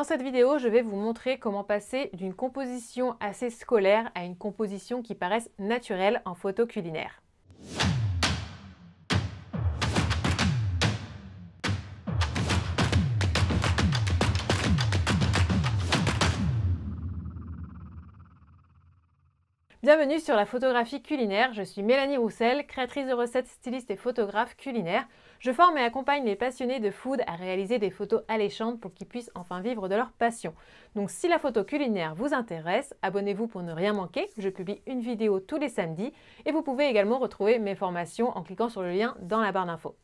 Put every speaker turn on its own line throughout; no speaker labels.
Dans cette vidéo, je vais vous montrer comment passer d'une composition assez scolaire à une composition qui paraisse naturelle en photo culinaire. Bienvenue sur la photographie culinaire, je suis Mélanie Roussel, créatrice de recettes, styliste et photographe culinaire. Je forme et accompagne les passionnés de food à réaliser des photos alléchantes pour qu'ils puissent enfin vivre de leur passion. Donc si la photo culinaire vous intéresse, abonnez-vous pour ne rien manquer, je publie une vidéo tous les samedis et vous pouvez également retrouver mes formations en cliquant sur le lien dans la barre d'infos.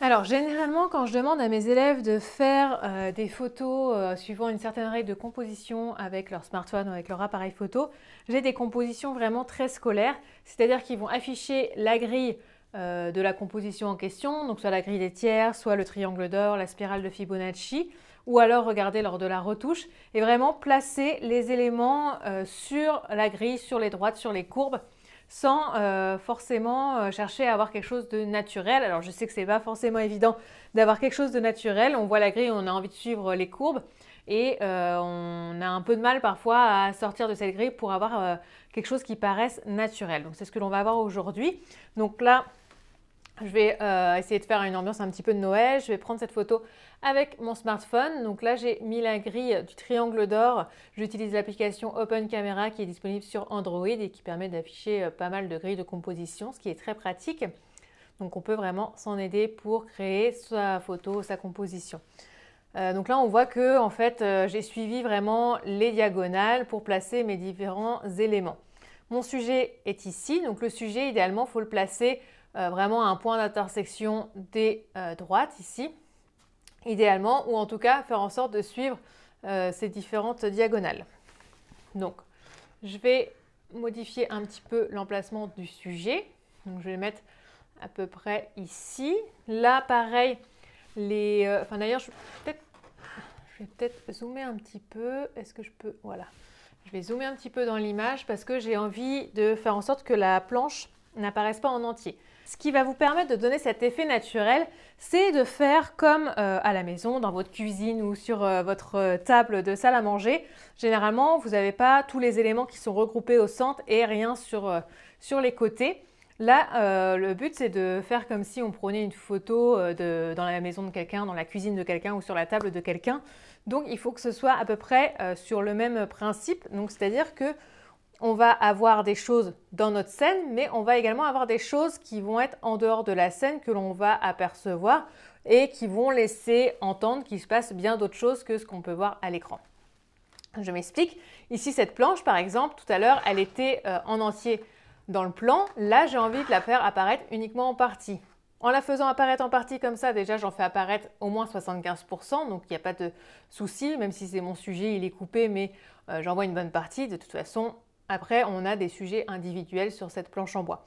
Alors généralement quand je demande à mes élèves de faire euh, des photos euh, suivant une certaine règle de composition avec leur smartphone ou avec leur appareil photo, j'ai des compositions vraiment très scolaires, c'est-à-dire qu'ils vont afficher la grille euh, de la composition en question, donc soit la grille des tiers, soit le triangle d'or, la spirale de Fibonacci, ou alors regarder lors de la retouche, et vraiment placer les éléments sur la grille, sur les droites, sur les courbes, sans euh, forcément euh, chercher à avoir quelque chose de naturel. Alors je sais que n'est pas forcément évident d'avoir quelque chose de naturel. On voit la grille, on a envie de suivre les courbes et euh, on a un peu de mal parfois à sortir de cette grille pour avoir quelque chose qui paraisse naturel. Donc c'est ce que l'on va voir aujourd'hui. Donc là, je vais euh, essayer de faire une ambiance un petit peu de Noël. Je vais prendre cette photo avec mon smartphone. Donc là, j'ai mis la grille du triangle d'or. J'utilise l'application Open Camera qui est disponible sur Android et qui permet d'afficher euh, pas mal de grilles de composition, ce qui est très pratique. Donc on peut vraiment s'en aider pour créer sa photo, sa composition. Euh, donc là, on voit que en fait, j'ai suivi vraiment les diagonales pour placer mes différents éléments. Mon sujet est ici. Donc le sujet, idéalement, il faut le placer euh, vraiment un point d'intersection des euh, droites ici, idéalement, ou en tout cas faire en sorte de suivre euh, ces différentes diagonales. Donc, je vais modifier un petit peu l'emplacement du sujet. Donc, je vais le mettre à peu près ici. Là, pareil, les... Enfin, d'ailleurs, je, vais peut-être zoomer un petit peu. Est-ce que je peux... Voilà. Je vais zoomer un petit peu dans l'image parce que j'ai envie de faire en sorte que la planche n'apparaisse pas en entier. Ce qui va vous permettre de donner cet effet naturel, c'est de faire comme euh, à la maison, dans votre cuisine ou sur euh, votre euh, table de salle à manger. Généralement, vous n'avez pas tous les éléments qui sont regroupés au centre et rien sur, les côtés. Là, le but, c'est de faire comme si on prenait une photo dans la maison de quelqu'un, dans la cuisine de quelqu'un ou sur la table de quelqu'un. Donc, il faut que ce soit à peu près sur le même principe. Donc, c'est-à-dire que on va avoir des choses dans notre scène, mais on va également avoir des choses qui vont être en dehors de la scène que l'on va apercevoir et qui vont laisser entendre qu'il se passe bien d'autres choses que ce qu'on peut voir à l'écran. Je m'explique. Ici, cette planche, par exemple, tout à l'heure, elle était euh, en entier dans le plan. Là, j'ai envie de la faire apparaître uniquement en partie. En la faisant apparaître en partie comme ça, déjà, j'en fais apparaître au moins 75%, donc il n'y a pas de souci, même si c'est mon sujet, il est coupé, mais euh, j'en vois une bonne partie. De toute façon, après, on a des sujets individuels sur cette planche en bois.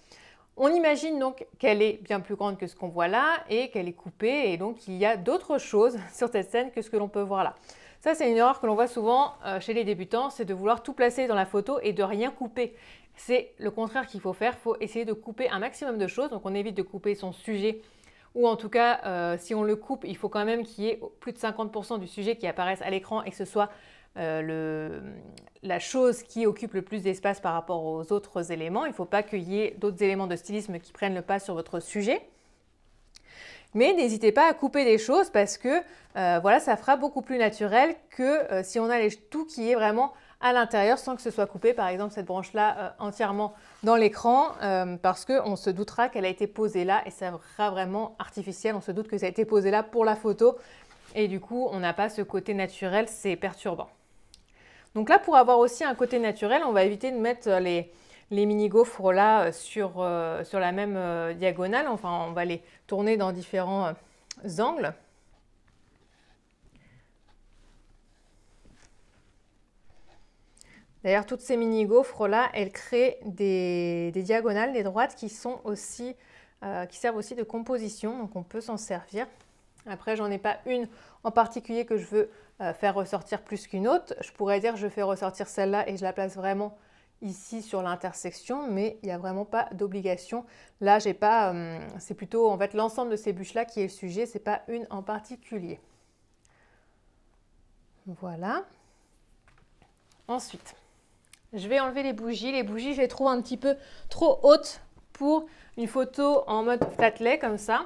On imagine donc qu'elle est bien plus grande que ce qu'on voit là et qu'elle est coupée et donc il y a d'autres choses sur cette scène que ce que l'on peut voir là. Ça, c'est une erreur que l'on voit souvent euh, chez les débutants, c'est de vouloir tout placer dans la photo et de rien couper. C'est le contraire qu'il faut faire, il faut essayer de couper un maximum de choses, donc on évite de couper son sujet ou en tout cas, euh, si on le coupe, il faut quand même qu'il y ait plus de 50% du sujet qui apparaisse à l'écran et que ce soit euh, la chose qui occupe le plus d'espace par rapport aux autres éléments. Il ne faut pas qu'il y ait d'autres éléments de stylisme qui prennent le pas sur votre sujet. Mais n'hésitez pas à couper des choses parce que euh, voilà, ça fera beaucoup plus naturel que euh, si on a tout qui est vraiment à l'intérieur sans que ce soit coupé, par exemple cette branche-là entièrement dans l'écran, parce qu'on se doutera qu'elle a été posée là et ça sera vraiment artificiel. On se doute que ça a été posé là pour la photo et du coup on n'a pas ce côté naturel, c'est perturbant. Donc là, pour avoir aussi un côté naturel, on va éviter de mettre euh, les, mini-gaufres là euh, euh, sur, la même diagonale. Enfin, on va les tourner dans différents angles. D'ailleurs, toutes ces mini-gaufres là, elles créent des, diagonales, des droites qui servent aussi de composition, donc on peut s'en servir. Après, j'en ai pas une en particulier que je veux euh, faire ressortir plus qu'une autre. Je pourrais dire je fais ressortir celle-là et je la place vraiment ici sur l'intersection, mais il n'y a vraiment pas d'obligation. Là, j'ai pas. Euh, c'est plutôt en fait l'ensemble de ces bûches-là qui est le sujet, c'est pas une en particulier. Voilà. Ensuite, je vais enlever les bougies. Les bougies, je les trouve un petit peu trop hautes pour une photo en mode flatlay comme ça.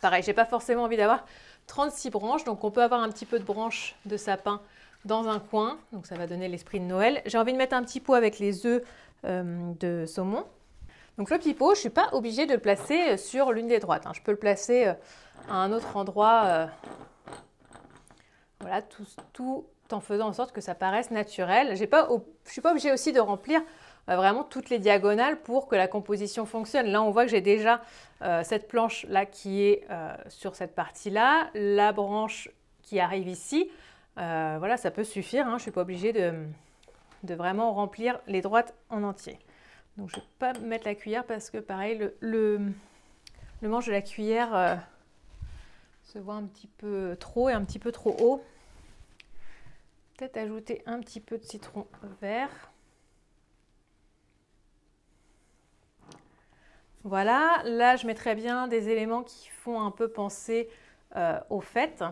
Pareil, n'ai pas forcément envie d'avoir 36 branches, donc on peut avoir un petit peu de branches de sapin dans un coin, donc ça va donner l'esprit de Noël. J'ai envie de mettre un petit pot avec les œufs euh, de saumon. Donc le petit pot, je ne suis pas obligée de le placer euh, sur l'une des droites. Hein. Je peux le placer euh, à un autre endroit, voilà, tout, en faisant en sorte que ça paraisse naturel. je ne suis pas obligée aussi de remplir euh, vraiment toutes les diagonales pour que la composition fonctionne. Là, on voit que j'ai déjà euh, cette planche là qui est euh, sur cette partie là, la branche qui arrive ici. voilà, ça peut suffire. Hein. je ne suis pas obligée de, vraiment remplir les droites en entier. Donc, je ne vais pas mettre la cuillère parce que pareil, le manche de la cuillère se voit un petit peu trop et un petit peu trop haut. Peut-être ajouter un petit peu de citron vert. Voilà, là je mettrai bien des éléments qui font un peu penser euh, aux fêtes.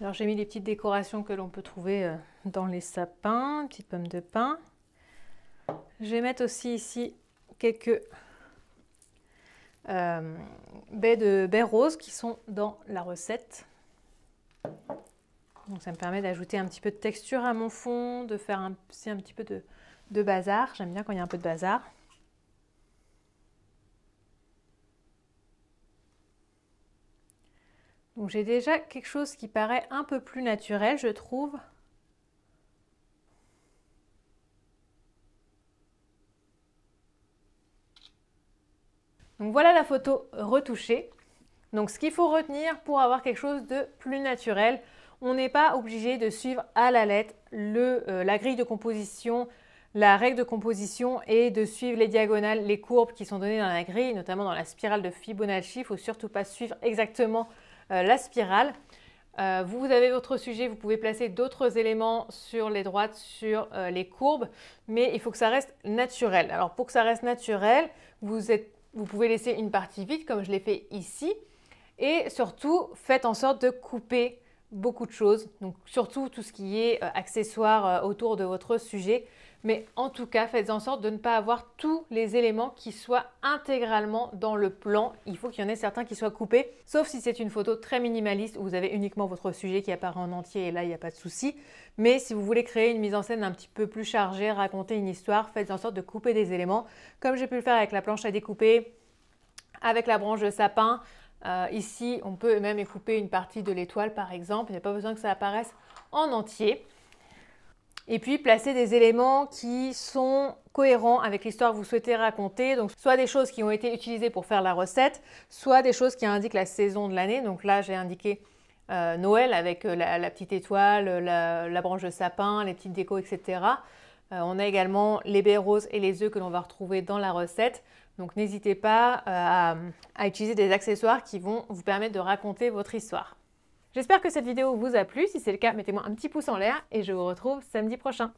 Alors j'ai mis les petites décorations que l'on peut trouver euh, dans les sapins, petites pommes de pin. Je vais mettre aussi ici quelques euh, baies de baies roses qui sont dans la recette. Donc ça me permet d'ajouter un petit peu de texture à mon fond, de faire un, petit peu de, de bazar. J'aime bien quand il y a un peu de bazar. Donc j'ai déjà quelque chose qui paraît un peu plus naturel, je trouve. Donc voilà la photo retouchée. Donc ce qu'il faut retenir pour avoir quelque chose de plus naturel, on n'est pas obligé de suivre à la lettre euh, la grille de composition, la règle de composition et de suivre les diagonales, les courbes qui sont données dans la grille, notamment dans la spirale de Fibonacci. Il ne faut surtout pas suivre exactement euh, la spirale. Euh, vous, avez votre sujet, vous pouvez placer d'autres éléments sur les droites, sur euh, les courbes, mais il faut que ça reste naturel. Alors pour que ça reste naturel, vous, pouvez laisser une partie vide comme je l'ai fait ici. Et surtout, faites en sorte de couper beaucoup de choses, donc surtout tout ce qui est accessoire autour de votre sujet. Mais en tout cas, faites en sorte de ne pas avoir tous les éléments qui soient intégralement dans le plan. Il faut qu'il y en ait certains qui soient coupés, sauf si c'est une photo très minimaliste où vous avez uniquement votre sujet qui apparaît en entier et là, il n'y a pas de souci. Mais si vous voulez créer une mise en scène un petit peu plus chargée, raconter une histoire, faites en sorte de couper des éléments, comme j'ai pu le faire avec la planche à découper, avec la branche de sapin. Euh, ici, on peut même y couper une partie de l'étoile, par exemple. Il n'y a pas besoin que ça apparaisse en entier. Et puis placer des éléments qui sont cohérents avec l'histoire que vous souhaitez raconter. Donc soit des choses qui ont été utilisées pour faire la recette, soit des choses qui indiquent la saison de l'année. Donc là j'ai indiqué euh, Noël avec euh, la, petite étoile, la, branche de sapin, les petites décos, etc. Euh, on a également les baies roses et les œufs que l'on va retrouver dans la recette. Donc n'hésitez pas à utiliser des accessoires qui vont vous permettre de raconter votre histoire. J'espère que cette vidéo vous a plu. Si c'est le cas, mettez-moi un petit pouce en l'air et je vous retrouve samedi prochain.